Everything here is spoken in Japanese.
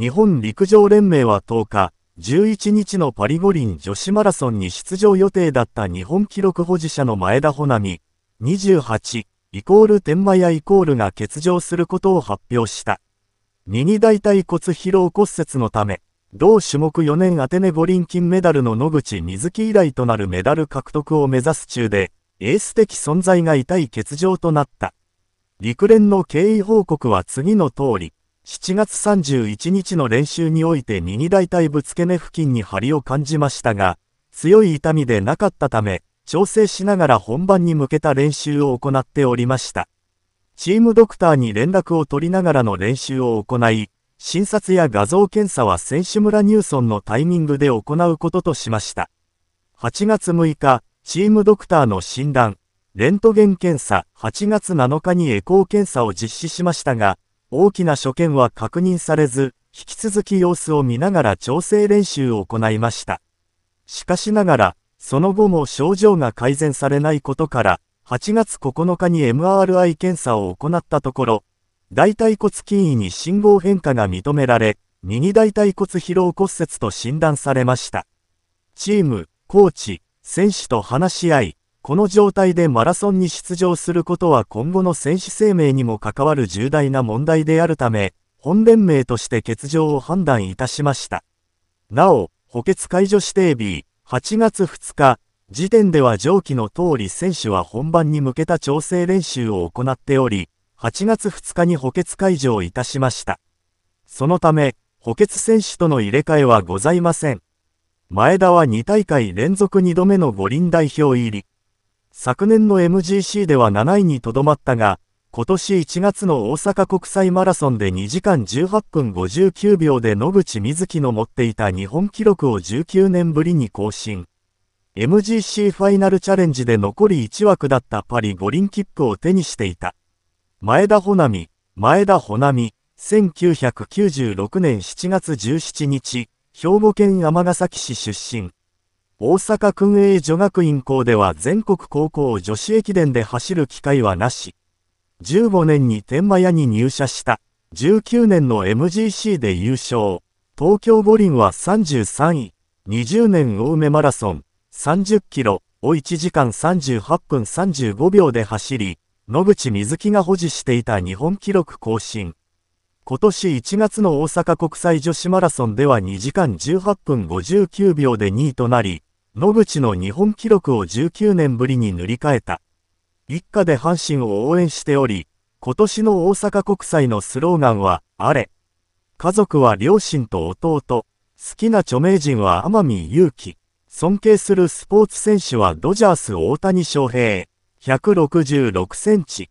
日本陸上連盟は10日、11日のパリ五輪女子マラソンに出場予定だった日本記録保持者の前田穂波、28、イコール天満屋イコールが欠場することを発表した。右大腿骨疲労骨折のため、同種目4年アテネ五輪金メダルの野口水木以来となるメダル獲得を目指す中で、エース的存在が痛い欠場となった。陸連の経緯報告は次の通り。7月31日の練習において右大腿ぶつけ根付近に張りを感じましたが、強い痛みでなかったため、調整しながら本番に向けた練習を行っておりました。チームドクターに連絡を取りながらの練習を行い、診察や画像検査は選手村ニューソンのタイミングで行うこととしました。8月6日、チームドクターの診断、レントゲン検査、8月7日にエコー検査を実施しましたが、大きな所見は確認されず、引き続き様子を見ながら調整練習を行いました。しかしながら、その後も症状が改善されないことから、8月9日に MRI 検査を行ったところ、大腿骨筋位に信号変化が認められ、右大腿骨疲労骨折と診断されました。チーム、コーチ、選手と話し合い、この状態でマラソンに出場することは今後の選手生命にも関わる重大な問題であるため、本連盟として欠場を判断いたしました。なお、補欠解除指定日、8月2日、時点では上記の通り選手は本番に向けた調整練習を行っており、8月2日に補欠解除いたしました。そのため、補欠選手との入れ替えはございません。前田は2大会連続2度目の五輪代表入り。昨年の MGC では7位にとどまったが、今年1月の大阪国際マラソンで2時間18分59秒で野口みずきの持っていた日本記録を19年ぶりに更新。MGC ファイナルチャレンジで残り1枠だったパリ五輪切符を手にしていた。前田穂波、前田穂波、1996年7月17日、兵庫県尼崎市出身。大阪訓英女学院校では全国高校女子駅伝で走る機会はなし。15年に天満屋に入社した。19年の MGC で優勝。東京五輪は33位。20年青梅マラソン30キロを1時間38分35秒で走り、野口水木が保持していた日本記録更新。今年1月の大阪国際女子マラソンでは2時間18分59秒で2位となり、野口の日本記録を19年ぶりに塗り替えた。一家で阪神を応援しており、今年の大阪国際のスローガンは、あれ。家族は両親と弟、好きな著名人は天海祐希、尊敬するスポーツ選手はドジャース大谷翔平、166センチ。